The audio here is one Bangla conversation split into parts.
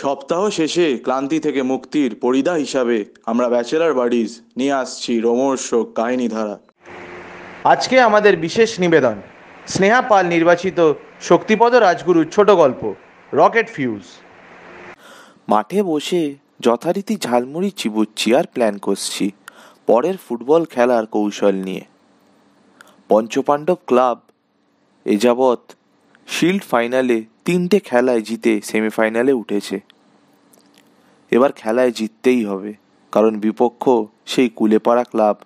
সপ্তাহ শেষে ক্লান্তি থেকে মুক্তির পরিদা হিসাবে আমরা ব্যাচেলার বাডিজ নিয়ে আসছি রোমর্ষক কাহিনী ধারা আজকে আমাদের বিশেষ নিবেদন স্নেহা পাল নির্বাচিত শক্তিপদ রাজগুরুর ছোট গল্প রকেট ফিউজ মাঠে বসে যথারীতি ঝালমুড়ি চিবুচ্ছি আর প্ল্যান করছি পরের ফুটবল খেলার কৌশল নিয়ে পঞ্চপাণ্ডব ক্লাব এ যাবৎ শিল্ড ফাইনালে তিনটে খেলায় জিতে সেমিফাইনালে উঠেছে এবার খেলায় জিততেই হবে কারণ বিপক্ষ সেই কুলেপাড়া ক্লাব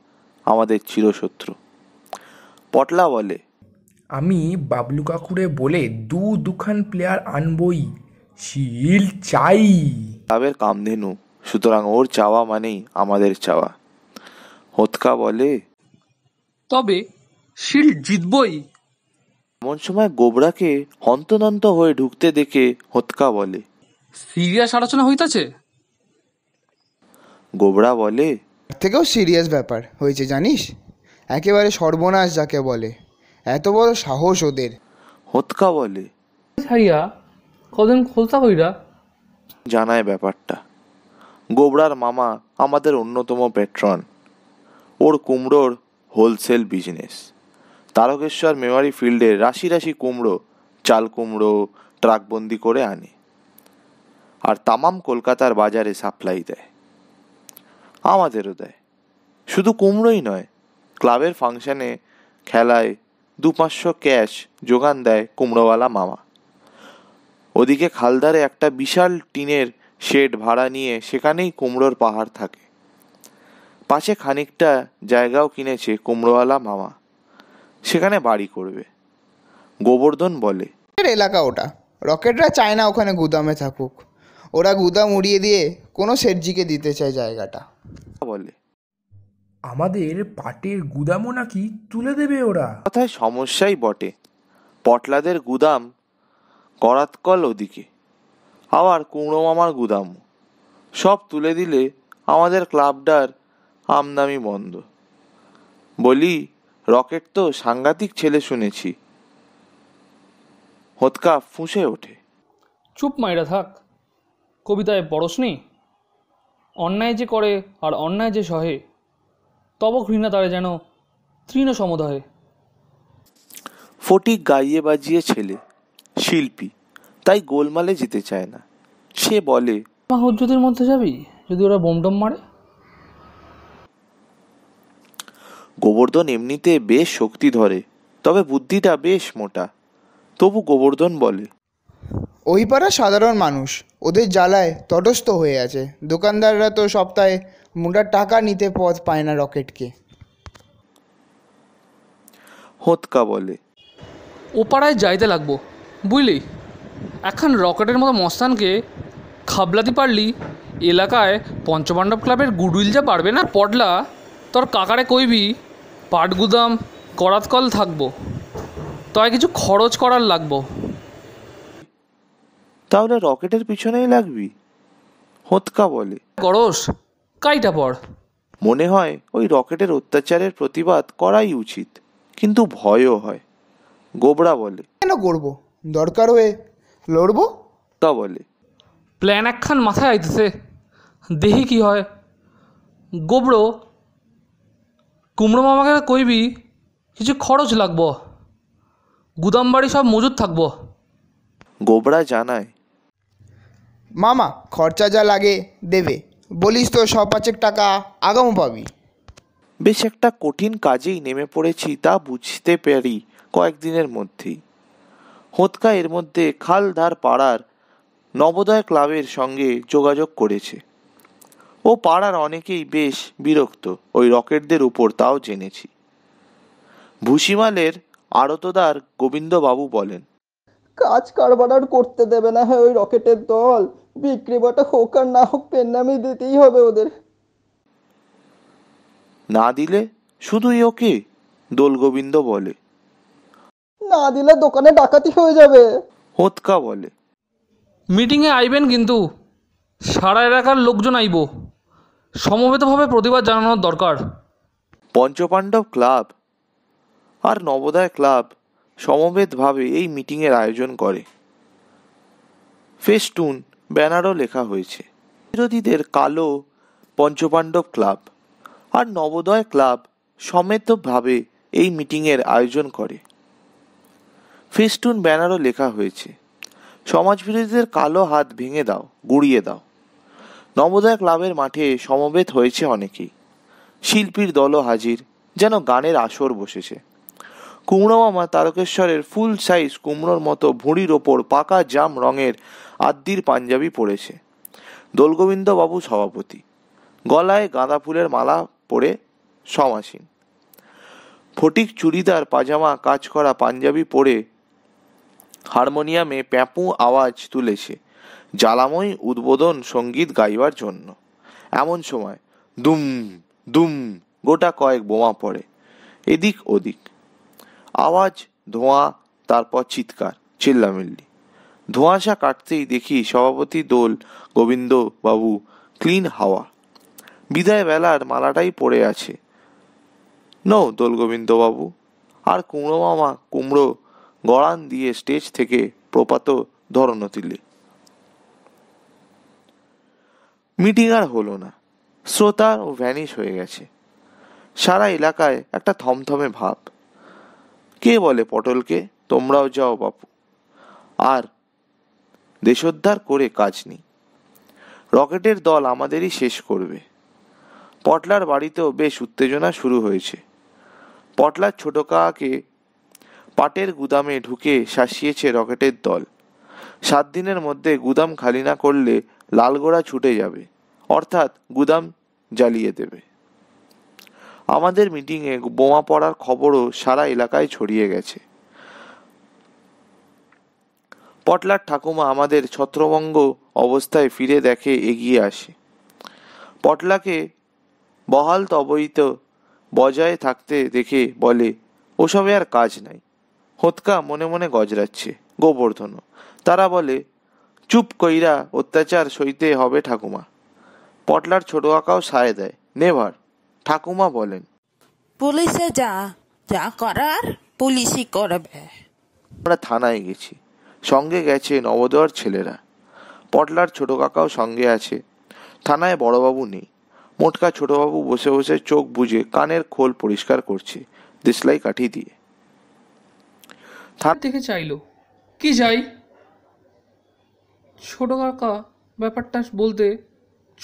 আমাদের চিরশত্রু পটলা বলে আমি বাবলু কাকুরে বলে দু দুখান প্লেয়ার আনবই শিল চাই ক্লাবের কামধেনু সুতরাং ওর চাওয়া মানেই আমাদের চাওয়া হতকা বলে তবে শিল্ড জিতবই এমন সময় গোবরাকে হন্তনন্ত হয়ে ঢুকতে দেখে হতকা বলে সিরিয়াস আলোচনা হইতাছে গোবরা বলে থেকেও সিরিয়াস ব্যাপার হয়েছে জানিস একেবারে সর্বনাশ যাকে বলে এত বড় সাহস ওদের হতকা বলে ছাড়িয়া কদিন খোলতা হইরা জানায় ব্যাপারটা গোবরার মামা আমাদের অন্যতম পেট্রন ওর কুমড়োর হোলসেল বিজনেস তারকেশ্বর মেমারি ফিল্ডে রাশি রাশি কুমড়ো চাল কুমড়ো ট্রাকবন্দি করে আনে আর তামাম কলকাতার বাজারে সাপ্লাই দেয় আমাদেরও দেয় শুধু কুমড়োই নয় ক্লাবের ফাংশানে খেলায় দু পাঁচশো ক্যাশ যোগান দেয় কুমড়োওয়ালা মামা ওদিকে খালদারে একটা বিশাল টিনের শেড ভাড়া নিয়ে সেখানেই কুমড়োর পাহাড় থাকে পাশে খানিকটা জায়গাও কিনেছে কুমড়োওয়ালা মামা সেখানে বাড়ি করবে গোবর্ধন বলে এলাকা ওটা রকেটরা চায় না ওখানে গুদামে থাকুক ওরা গুদাম উড়িয়ে দিয়ে কোনো সেটজিকে দিতে চায় জায়গাটা বলে আমাদের পাটের গুদামও নাকি তুলে দেবে ওরা কথায় সমস্যাই বটে পটলাদের গুদাম করাতকল ওদিকে আবার কুমড়ো মামার গুদাম সব তুলে দিলে আমাদের ক্লাবটার আমদামি বন্ধ বলি রকেট তো সাংঘাতিক ছেলে শুনেছি হতকা ফুঁসে ওঠে চুপ মাইরা থাক কবিতায় পড়স নেই অন্যায় যে করে আর অন্যায় যে সহে তব ঘৃণা তারে যেন তৃণ সমদহে ফটিক গাইয়ে বাজিয়ে ছেলে শিল্পী তাই গোলমালে যেতে চায় না সে বলে মা হজ্জতের মধ্যে যাবি যদি ওরা বোমডম মারে গোবর্ধন এমনিতে বেশ শক্তি ধরে তবে বুদ্ধিটা বেশ মোটা তবু গোবর্ধন বলে ওই পাড়া সাধারণ মানুষ ওদের জ্বালায় তটস্থ হয়ে আছে দোকানদাররা তো সপ্তাহে মোটা টাকা নিতে পথ পায় না রকেটকে হতকা বলে ও পাড়ায় যাইতে লাগবো বুঝলি এখন রকেটের মতো মস্তানকে খাবলাতে পারলি এলাকায় পঞ্চপাণ্ডব ক্লাবের গুডউইল যা পারবে না পটলা তোর কাকারে কইবি পাটগুদাম করাতকল থাকবো তাই কিছু খরচ করার লাগবো তাহলে রকেটের পিছনেই লাগবি হতকা বলে করস কাইটা পর মনে হয় ওই রকেটের অত্যাচারের প্রতিবাদ করাই উচিত কিন্তু ভয়ও হয় গোবরা বলে কেন করব দরকার হয়ে লড়বো তা বলে প্ল্যান একখান মাথায় আইতেছে দেখি কি হয় গোবরো কুমড়ো মামাকে কইবি কিছু খরচ লাগব গুদাম বাড়ি সব মজুদ থাকব গোবরা জানায় মামা খরচা যা লাগে দেবে বলিস তো সব পাঁচেক টাকা আগামো পাবি বেশ একটা কঠিন কাজেই নেমে পড়েছি তা বুঝতে পারি কয়েকদিনের মধ্যেই হোঁতকা এর মধ্যে খালধার পাড়ার নবোদয় ক্লাবের সঙ্গে যোগাযোগ করেছে ও পাড়ার অনেকেই বেশ বিরক্ত ওই রকেটদের উপর তাও জেনেছি ভুসিমালের আড়তদার গোবিন্দবাবু বলেন কাজ কারবার আর করতে দেবে না হয় ওই রকেটের দল বিক্রি বাটা হোক আর না হোক পেন নামে দিতেই হবে ওদের না দিলে শুধুই ওকে দোলগোবিন্দ বলে না দিলে দোকানে ডাকাতি হয়ে যাবে হোতকা বলে মিটিংয়ে আইবেন কিন্তু সারা এলাকার লোকজন আইবো সমবেতভাবে প্রতিবাদ জানানোর দরকার পঞ্চপাণ্ডব ক্লাব আর নবোদয় ক্লাব সমবেতভাবে এই মিটিংয়ের আয়োজন করে ফেস্টুন ব্যানারও লেখা হয়েছে বিরোধীদের কালো পঞ্চপাণ্ডব ক্লাব আর নবোদয় ক্লাব সমেতভাবে এই মিটিংয়ের আয়োজন করে ফেস্টুন ব্যানারও লেখা হয়েছে সমাজ বিরোধীদের কালো হাত ভেঙে দাও গুড়িয়ে দাও নবোদয় ক্লাবের মাঠে সমবেত হয়েছে অনেকেই শিল্পীর দলও হাজির যেন গানের আসর বসেছে কুমড়ো মামা তারকেশ্বরের ফুল সাইজ কুমড়োর মতো ভুঁড়ির ওপর পাকা জাম রঙের আদ্দির পাঞ্জাবি পরেছে দোলগোবিন্দবাবু সভাপতি গলায় গাঁদা ফুলের মালা পরে সমাসীন ফটিক চুড়িদার পাজামা কাজ করা পাঞ্জাবি পরে হারমোনিয়ামে প্যাঁপু আওয়াজ তুলেছে জ্বালাময় উদ্বোধন সঙ্গীত গাইবার জন্য এমন সময় দুম দুম গোটা কয়েক বোমা পড়ে এদিক ওদিক আওয়াজ ধোঁয়া তারপর চিৎকার চিল্লামিল্লি ধোঁয়াশা কাটতেই দেখি সভাপতি দোল গোবিন্দ বাবু ক্লিন হাওয়া বিদায় বেলার মালাটাই পড়ে আছে নৌ দোল গোবিন্দবাবু আর কুমড়ো মামা কুমড়ো গড়ান দিয়ে স্টেজ থেকে প্রপাত ধরণ তিলে মিটিং আর হলো না শ্রোতা ও ভ্যানিশ হয়ে গেছে সারা এলাকায় একটা থমথমে ভাব কে বলে পটলকে তোমরাও যাও বাপু আর দেশোদ্ধার করে কাজ নেই রকেটের দল আমাদেরই শেষ করবে পটলার বাড়িতেও বেশ উত্তেজনা শুরু হয়েছে পটলার ছোট কাকে পাটের গুদামে ঢুকে শাসিয়েছে রকেটের দল সাত দিনের মধ্যে গুদাম খালি না করলে লালগোড়া ছুটে যাবে অর্থাৎ গুদাম জ্বালিয়ে দেবে আমাদের মিটিংয়ে বোমা পড়ার খবরও সারা এলাকায় ছড়িয়ে গেছে পটলার ঠাকুমা আমাদের ছত্রভঙ্গ অবস্থায় ফিরে দেখে এগিয়ে আসে পটলাকে বহাল তবহিত বজায় থাকতে দেখে বলে ওসবে আর কাজ নাই হোতকা মনে মনে গজরাচ্ছে গোবর্ধনও তারা বলে চুপ কইরা অত্যাচার সইতে হবে ঠাকুমা পটলার ছোট আঁকাও সায় দেয় নেভার ঠাকুমা বলেন পুলিশে যা যা করার পুলিশই করবে আমরা থানায় গেছি সঙ্গে গেছে নবদয়ার ছেলেরা পটলার ছোট কাকাও সঙ্গে আছে থানায় বড়বাবু নেই মোটকা ছোটবাবু বসে বসে চোখ বুঝে কানের খোল পরিষ্কার করছে দেশলাই কাঠি দিয়ে থান থেকে চাইলো কি যাই ছোট কাকা ব্যাপারটা বলতে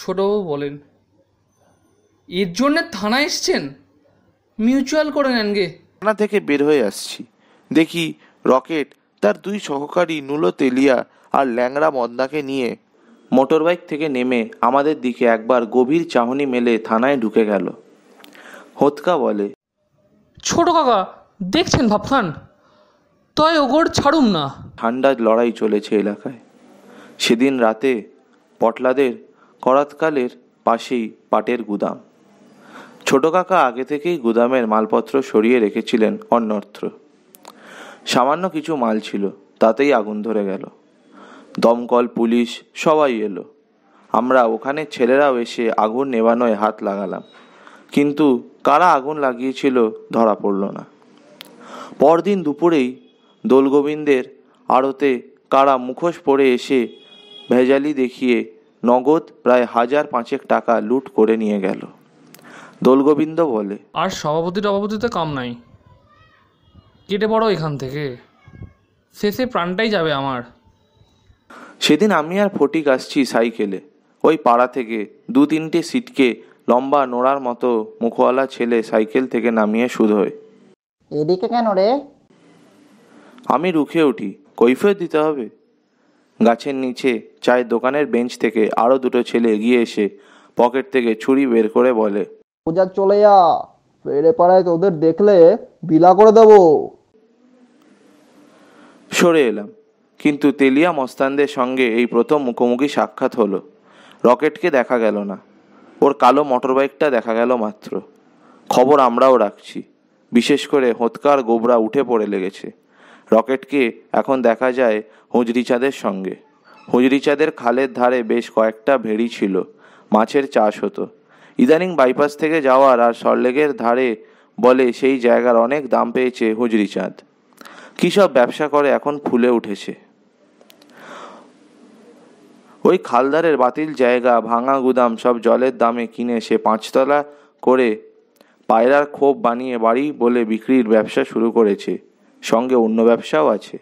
ছোটবাবু বলেন এর জন্য থানা এসছেন মিউচুয়াল করে নেন গে থানা থেকে বের হয়ে আসছি দেখি রকেট তার দুই সহকারী নুলো তেলিয়া আর ল্যাংড়া মদনাকে নিয়ে মোটরবাইক থেকে নেমে আমাদের দিকে একবার গভীর চাহনি মেলে থানায় ঢুকে গেল হতকা বলে ছোট কাকা দেখছেন ভাবখান তয় ওগর ছাড়ুম না ঠান্ডার লড়াই চলেছে এলাকায় সেদিন রাতে পটলাদের করাতকালের পাশেই পাটের গুদাম ছোট কাকা আগে থেকেই গুদামের মালপত্র সরিয়ে রেখেছিলেন অন্যত্র সামান্য কিছু মাল ছিল তাতেই আগুন ধরে গেল দমকল পুলিশ সবাই এলো আমরা ওখানে ছেলেরাও এসে আগুন নেবানোয় হাত লাগালাম কিন্তু কারা আগুন লাগিয়েছিল ধরা পড়ল না পরদিন দুপুরেই দোলগোবিন্দের আড়তে কারা মুখোশ পরে এসে ভেজালি দেখিয়ে নগদ প্রায় হাজার পাঁচেক টাকা লুট করে নিয়ে গেল দোলগোবিন্দ বলে আর সভাপতি টভাপতিতে কাম নাই কেটে পড়ো এখান থেকে শেষে প্রাণটাই যাবে আমার সেদিন আমি আর ফটিক আসছি সাইকেলে ওই পাড়া থেকে দু তিনটে সিটকে লম্বা নোড়ার মতো মুখওয়ালা ছেলে সাইকেল থেকে নামিয়ে হয় এদিকে কেন রে আমি রুখে উঠি কৈফিয়ত দিতে হবে গাছের নিচে চায়ের দোকানের বেঞ্চ থেকে আরও দুটো ছেলে এগিয়ে এসে পকেট থেকে ছুরি বের করে বলে পূজা চলে যা বেড়ে পাড়ায় তোদের দেখলে বিলা করে দেব সরে এলাম কিন্তু তেলিয়া মস্তানদের সঙ্গে এই প্রথম মুখোমুখি সাক্ষাৎ হলো রকেটকে দেখা গেল না ওর কালো মোটর বাইকটা দেখা গেল মাত্র খবর আমরাও রাখছি বিশেষ করে হোৎকার গোবরা উঠে পড়ে লেগেছে রকেটকে এখন দেখা যায় হুজরিচাঁদের সঙ্গে হুজরিচাঁদের খালের ধারে বেশ কয়েকটা ভেড়ি ছিল মাছের চাষ হতো ইদানিং বাইপাস থেকে যাওয়ার আর সরলেগের ধারে বলে সেই জায়গার অনেক দাম পেয়েছে হুজরিচাঁদ কী সব ব্যবসা করে এখন ফুলে উঠেছে ওই খালদারের বাতিল জায়গা ভাঙা গুদাম সব জলের দামে কিনে সে পাঁচতলা করে পায়রার খোপ বানিয়ে বাড়ি বলে বিক্রির ব্যবসা শুরু করেছে সঙ্গে অন্য ব্যবসাও আছে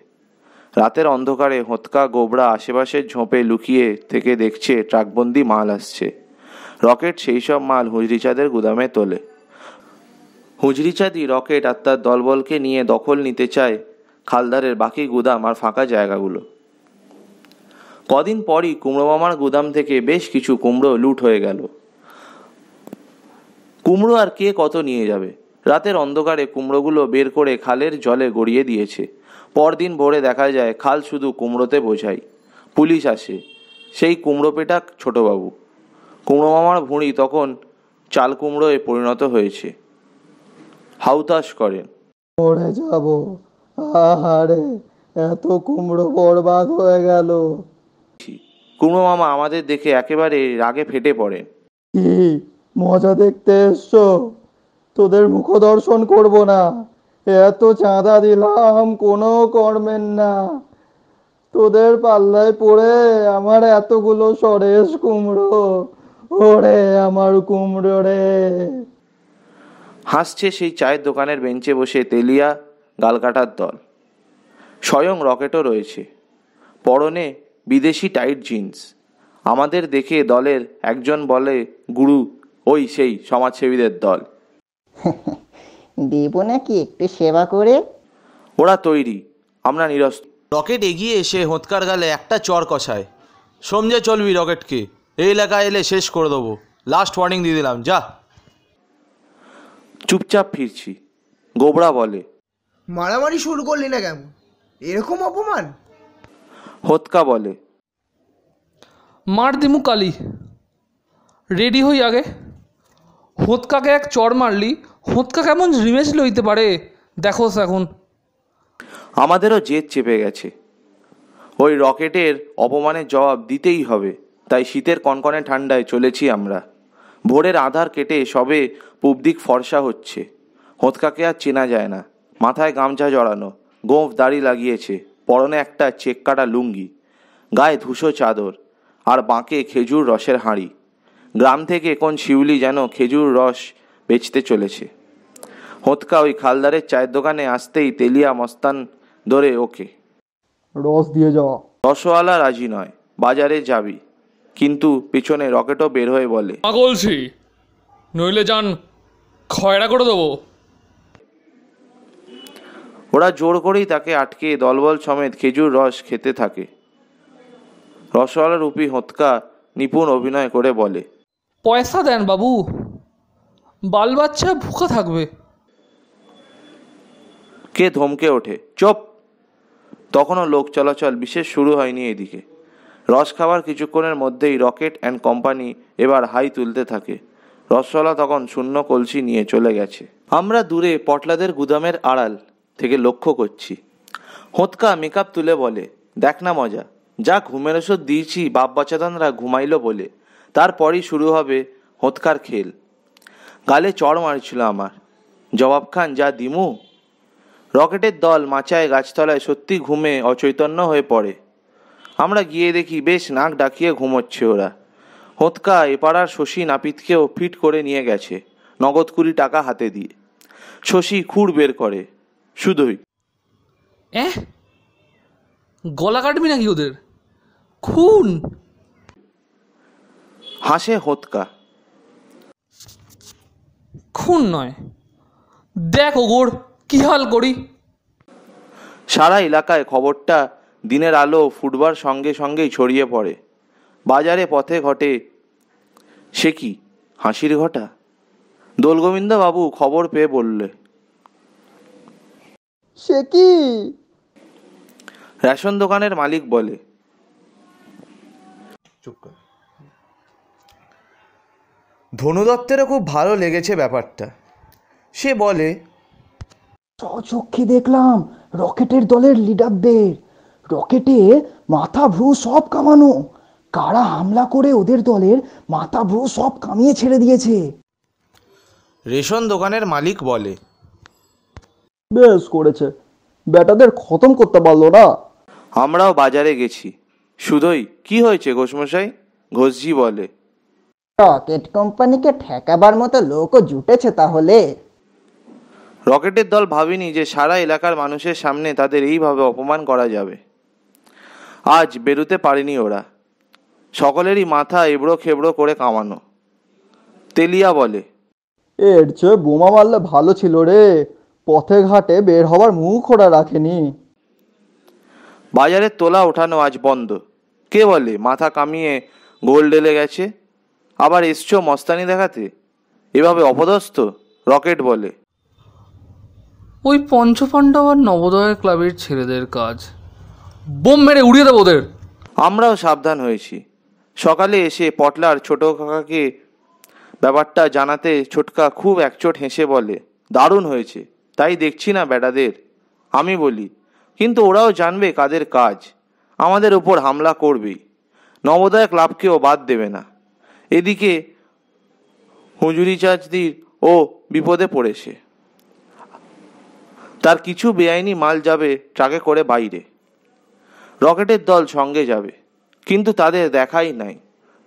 রাতের অন্ধকারে হোঁতকা গোবরা আশেপাশের ঝোঁপে লুকিয়ে থেকে দেখছে ট্রাকবন্দি মাল আসছে রকেট সেই সব মাল হুজরিচাঁদের গুদামে তোলে হুজরিচাঁদি রকেট আর তার দলবলকে নিয়ে দখল নিতে চায় খালদারের বাকি গুদাম আর ফাঁকা জায়গাগুলো কদিন পরই কুমড়ো মামার গুদাম থেকে বেশ কিছু কুমড়ো লুট হয়ে গেল কুমড়ো আর কে কত নিয়ে যাবে রাতের অন্ধকারে কুমড়োগুলো বের করে খালের জলে গড়িয়ে দিয়েছে পরদিন ভোরে দেখা যায় খাল শুধু কুমড়োতে বোঝাই পুলিশ আসে সেই কুমড়ো পেটা ছোটবাবু কুমড়ো মামার ভুঁড়ি তখন চাল কুমড়োয় পরিণত হয়েছে হাউতাস করেন মরে যাব আহারে এত কুমড়ো বরবাদ হয়ে গেল কুমড়ো মামা আমাদের দেখে একেবারে রাগে ফেটে পড়েন কি মজা দেখতে এসছো তোদের মুখ দর্শন করব না এত চাঁদা দিলাম কোনো কর্মের না তোদের পাল্লায় পড়ে আমার এতগুলো সরেশ কুমড়ো ওরে আমার কুমড়ো রে হাসছে সেই চায়ের দোকানের বেঞ্চে বসে তেলিয়া গালকাটার দল স্বয়ং রকেটও রয়েছে পরনে বিদেশি টাইট জিন্স আমাদের দেখে দলের একজন বলে গুরু ওই সেই সমাজসেবীদের দল দেব নাকি একটু সেবা করে ওরা তৈরি আমরা নিরস্ত রকেট এগিয়ে এসে হোঁতকার গালে একটা চর কষায় সমঝে চলবি রকেটকে এই এলাকায় এলে শেষ করে দেবো লাস্ট ওয়ার্নিং দিয়ে দিলাম যা চুপচাপ ফিরছি গোবরা বলে মারামারি শুরু করলি না কেমন এরকম অপমান হোতকা বলে মার দিমু কালি রেডি হই আগে হোতকাকে এক চড় মারলি হোঁতকা কেমন রিমেজ লইতে পারে দেখো এখন আমাদেরও জেদ চেপে গেছে ওই রকেটের অপমানের জবাব দিতেই হবে তাই শীতের কনকনে ঠান্ডায় চলেছি আমরা ভোরের আধার কেটে সবে পুবদিক ফর্সা হচ্ছে হোঁতকাকে আর চেনা যায় না মাথায় গামছা জড়ানো গোঁফ দাড়ি লাগিয়েছে পরনে একটা চেক কাটা লুঙ্গি গায়ে ধূসো চাদর আর বাঁকে খেজুর রসের হাঁড়ি গ্রাম থেকে কোন শিউলি যেন খেজুর রস বেচতে চলেছে হতকা ওই খালদারের চায়ের দোকানে আসতেই তেলিয়া মস্তান ধরে ওকে রস দিয়ে যাওয়া রসওয়ালা রাজি নয় বাজারে যাবি কিন্তু পিছনে রকেটও বের হয়ে বলে বলছি নইলে যান খয়রা করে দেবো ওরা জোর করেই তাকে আটকে দলবল সমেত খেজুর রস খেতে থাকে রসওয়ালা রূপী হতকা নিপুণ অভিনয় করে বলে পয়সা দেন বাবু বাল বাচ্চা ভুকা থাকবে কে ধমকে ওঠে চপ তখনও লোক চলাচল বিশেষ শুরু হয়নি এদিকে রস খাবার কিছুক্ষণের মধ্যেই রকেট অ্যান্ড কোম্পানি এবার হাই তুলতে থাকে রসলা তখন শূন্য কলসি নিয়ে চলে গেছে আমরা দূরে পটলাদের গুদামের আড়াল থেকে লক্ষ্য করছি হোঁতকা মেকআপ তুলে বলে দেখ না মজা যা ঘুমের ওষুধ দিয়েছি বাপ বাচ্চাদানরা ঘুমাইল বলে তারপরই শুরু হবে হোঁতকার খেল গালে চড় মারছিল আমার জবাব খান যা দিমু রকেটের দল মাচায় গাছতলায় সত্যি ঘুমে অচৈতন্য হয়ে পড়ে আমরা গিয়ে দেখি বেশ নাক ডাকিয়ে ঘুমোচ্ছে ওরা হোঁতকা এপাড়ার শশী নাপিতকেও ফিট করে নিয়ে গেছে নগদ কুড়ি টাকা হাতে দিয়ে শশী খুঁড় বের করে শুধুই এহ গলা কাটবি নাকি ওদের খুন হাসে হোঁতকা খুন নয় দেখ ওগোর কি হাল করি সারা এলাকায় খবরটা দিনের আলো ফুটবার সঙ্গে সঙ্গেই ছড়িয়ে পড়ে বাজারে পথে ঘটে সে কি হাসির ঘটা বাবু খবর পেয়ে বললে সে কি রেশন দোকানের মালিক বলে চুপ কর ধনু দত্তেরও খুব ভালো লেগেছে ব্যাপারটা সে বলে সচক্ষে দেখলাম রকেটের দলের লিডারদের রকেটে মাথা ভ্রু সব কামানো কারা হামলা করে ওদের দলের মাথা ভ্রু সব কামিয়ে ছেড়ে দিয়েছে রেশন দোকানের মালিক বলে বেশ করেছে বেটাদের খতম করতে পারলো না আমরাও বাজারে গেছি শুধুই কি হয়েছে ঘোষমশাই ঘোষজি বলে রকেট কোম্পানিকে ঠেকাবার মতো লোকও জুটেছে তাহলে রকেটের দল ভাবিনি যে সারা এলাকার মানুষের সামনে তাদের এইভাবে অপমান করা যাবে আজ বেরুতে পারেনি ওরা সকলেরই মাথা এবড়ো খেবড়ো করে কামানো তেলিয়া বলে এর চেয়ে বোমা মারলে ভালো ছিল রে পথে ঘাটে বের হওয়ার মুখ ওরা রাখেনি বাজারের তোলা ওঠানো আজ বন্ধ কে বলে মাথা কামিয়ে গোল ডেলে গেছে আবার এসছো মস্তানি দেখাতে এভাবে অপদস্থ রকেট বলে ওই পঞ্চপাণ্ডব আর নবোদয় ক্লাবের ছেলেদের কাজ বোম মেরে উড়িয়ে দেবো ওদের আমরাও সাবধান হয়েছি সকালে এসে পটলার ছোট কাকাকে ব্যাপারটা জানাতে ছোটকা খুব একচোট হেসে বলে দারুণ হয়েছে তাই দেখছি না বেটাদের আমি বলি কিন্তু ওরাও জানবে কাদের কাজ আমাদের উপর হামলা করবেই নবোদয় ক্লাবকেও বাদ দেবে না এদিকে হুজুরি চাচদির ও বিপদে পড়েছে তার কিছু বেআইনি মাল যাবে ট্রাকে করে বাইরে রকেটের দল সঙ্গে যাবে কিন্তু তাদের দেখাই নাই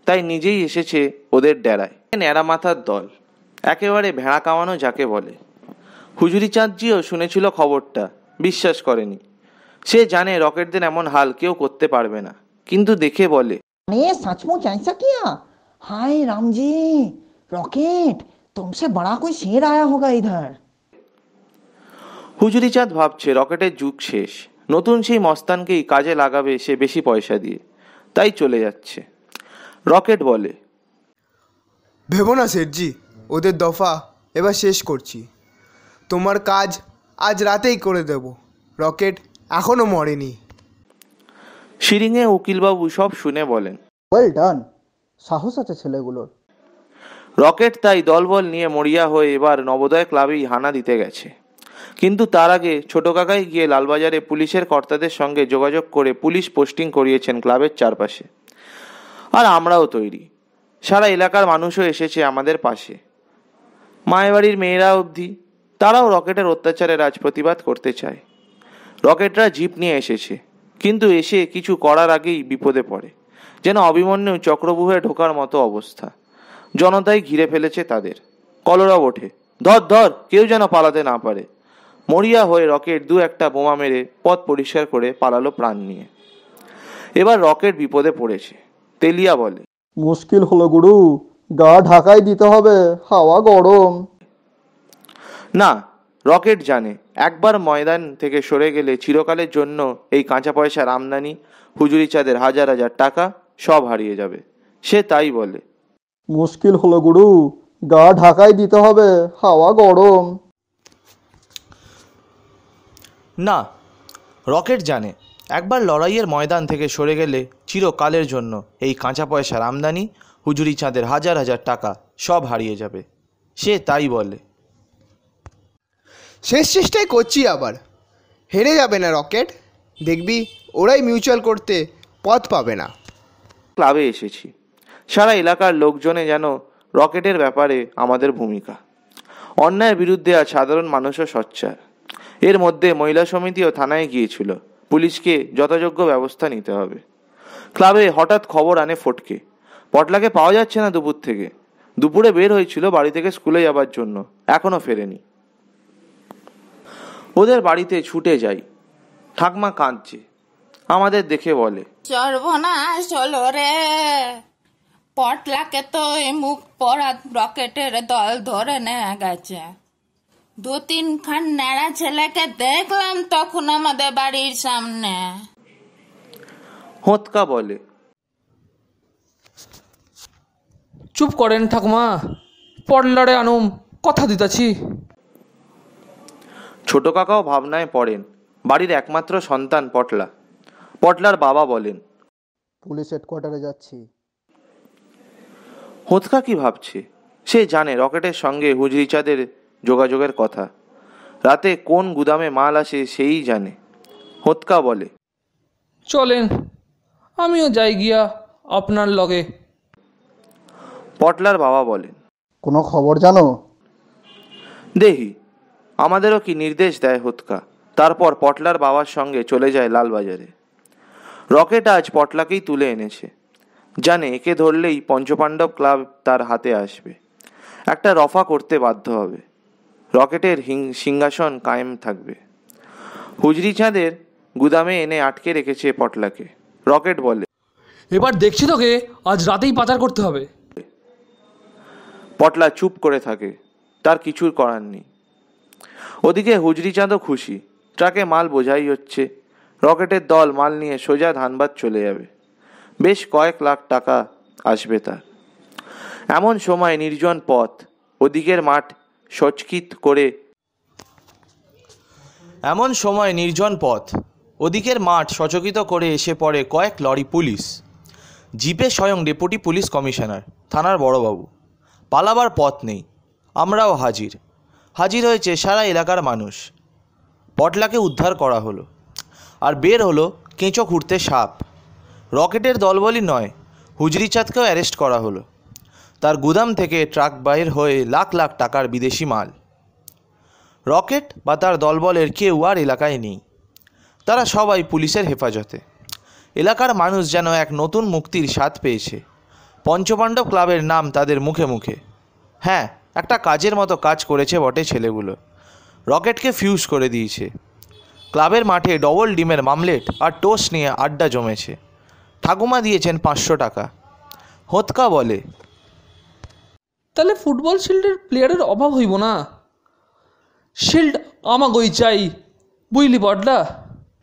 তাই নিজেই এসেছে ওদের ডেরায় ন্যাড়া মাথার দল একেবারে ভেড়া কামানো যাকে বলে হুজুরি চাঁদজিও শুনেছিল খবরটা বিশ্বাস করেনি সে জানে রকেটদের এমন হাল কেউ করতে পারবে না কিন্তু দেখে বলে हाय राम जी रॉकेट तुमसे बड़ा कोई शेर आया होगा इधर হুজুরি চাঁদ ভাবছে রকেটের যুগ শেষ নতুন সেই মস্তানকেই কাজে লাগাবে সে বেশি পয়সা দিয়ে তাই চলে যাচ্ছে রকেট বলে ভেবো না শেঠজি ওদের দফা এবার শেষ করছি তোমার কাজ আজ রাতেই করে দেব রকেট এখনো মরেনি শিরিংয়ে উকিলবাবু সব শুনে বলেন ওয়েল ডান সাহস আছে ছেলেগুলোর রকেট তাই দলবল নিয়ে মরিয়া হয়ে এবার নবোদয় ক্লাবেই হানা দিতে গেছে কিন্তু তার আগে ছোট কাকাই গিয়ে লালবাজারে পুলিশের কর্তাদের সঙ্গে যোগাযোগ করে পুলিশ পোস্টিং করিয়েছেন ক্লাবের চারপাশে আর আমরাও তৈরি সারা এলাকার মানুষও এসেছে আমাদের পাশে মায়েবাড়ির মেয়েরা অবধি তারাও রকেটের অত্যাচারের আজ প্রতিবাদ করতে চায় রকেটরা জিপ নিয়ে এসেছে কিন্তু এসে কিছু করার আগেই বিপদে পড়ে যেন অভিমন্যু চক্রবুহে ঢোকার মতো অবস্থা জনতাই ঘিরে ফেলেছে তাদের কলরা ওঠে ধর ধর কেউ যেন পালাতে না পারে মরিয়া হয়ে রকেট দু একটা বোমা মেরে পথ পরিষ্কার করে পালালো প্রাণ নিয়ে এবার রকেট বিপদে পড়েছে তেলিয়া বলে মুশকিল হলো গুরু গা ঢাকাই দিতে হবে হাওয়া গরম না রকেট জানে একবার ময়দান থেকে সরে গেলে চিরকালের জন্য এই কাঁচা পয়সার আমদানি হুজুরি চাঁদের হাজার হাজার টাকা সব হারিয়ে যাবে সে তাই বলে মুশকিল হলো গুরু গা ঢাকাই দিতে হবে হাওয়া গরম না রকেট জানে একবার লড়াইয়ের ময়দান থেকে সরে গেলে চিরকালের জন্য এই কাঁচা পয়সার আমদানি হুজুরি চাঁদের হাজার হাজার টাকা সব হারিয়ে যাবে সে তাই বলে শেষ চেষ্টাই করছি আবার হেরে যাবে না রকেট দেখবি ওরাই মিউচুয়াল করতে পথ পাবে না ক্লাবে এসেছি সারা এলাকার লোকজনে যেন রকেটের ব্যাপারে আমাদের ভূমিকা অন্যায়ের বিরুদ্ধে আর সাধারণ মানুষও সচ্চার এর মধ্যে মহিলা সমিতিও থানায় গিয়েছিল পুলিশকে যথাযোগ্য ব্যবস্থা নিতে হবে ক্লাবে হঠাৎ খবর আনে ফটকে পটলাকে পাওয়া যাচ্ছে না দুপুর থেকে দুপুরে বের হয়েছিল বাড়ি থেকে স্কুলে যাবার জন্য এখনও ফেরেনি ওদের বাড়িতে ছুটে যাই ঠাকমা কাঁদছে আমাদের দেখে বলে না চলো রে পটলাকে তো এই মুখ পরা রকেটের দল ধরে নেওয়া গেছে দু তিন খান ন্যাড়া ছেলেকে দেখলাম তখন আমাদের বাড়ির সামনে হতকা বলে চুপ করেন ঠাকুমা পড়লারে আনুম কথা দিতাছি ছোট কাকাও ভাবনায় পড়েন বাড়ির একমাত্র সন্তান পটলা পটলার বাবা বলেন পুলিশ হেডকোয়ার্টারে যাচ্ছি হোঁচকা কি ভাবছে সে জানে রকেটের সঙ্গে হুজরিচাঁদের যোগাযোগের কথা রাতে কোন গুদামে মাল আসে সেই জানে হোৎকা বলে চলেন আমিও যাই গিয়া আপনার লগে পটলার বাবা বলেন কোনো খবর জানো দেহি আমাদেরও কি নির্দেশ দেয় হোৎকা তারপর পটলার বাবার সঙ্গে চলে যায় লালবাজারে রকেট আজ পটলাকেই তুলে এনেছে জানে একে ধরলেই পঞ্চপাণ্ডব ক্লাব তার হাতে আসবে একটা রফা করতে বাধ্য হবে রকেটের সিংহাসন কায়েম থাকবে হুজরি চাঁদের গুদামে এনে আটকে রেখেছে পটলাকে রকেট বলে এবার দেখছি তোকে আজ রাতেই পাচার করতে হবে পটলা চুপ করে থাকে তার কিছুর করার নেই ওদিকে হুজরি চাঁদও খুশি ট্রাকে মাল বোঝাই হচ্ছে রকেটের দল মাল নিয়ে সোজা ধানবাদ চলে যাবে বেশ কয়েক লাখ টাকা আসবে তার এমন সময় নির্জন পথ ওদিকের মাঠ সচকিত করে এমন সময় নির্জন পথ ওদিকের মাঠ সচকিত করে এসে পড়ে কয়েক লরি পুলিশ জিপে স্বয়ং ডেপুটি পুলিশ কমিশনার থানার বড়বাবু পালাবার পথ নেই আমরাও হাজির হাজির হয়েছে সারা এলাকার মানুষ পটলাকে উদ্ধার করা হলো আর বের হলো কেঁচো খুঁড়তে সাপ রকেটের দলবলই নয় হুজরিচাঁদকেও অ্যারেস্ট করা হলো তার গুদাম থেকে ট্রাক বাইর হয়ে লাখ লাখ টাকার বিদেশি মাল রকেট বা তার দলবলের কেউ আর এলাকায় নেই তারা সবাই পুলিশের হেফাজতে এলাকার মানুষ যেন এক নতুন মুক্তির স্বাদ পেয়েছে পঞ্চপাণ্ডব ক্লাবের নাম তাদের মুখে মুখে হ্যাঁ একটা কাজের মতো কাজ করেছে বটে ছেলেগুলো রকেটকে ফিউজ করে দিয়েছে ক্লাবের মাঠে ডবল ডিমের মামলেট আর টোস্ট নিয়ে আড্ডা জমেছে ঠাকুমা দিয়েছেন পাঁচশো টাকা হতকা বলে তাহলে ফুটবল শিল্ডের প্লেয়ারের অভাব হইব না শিল্ড আমাগই চাই বুঝলি বডলা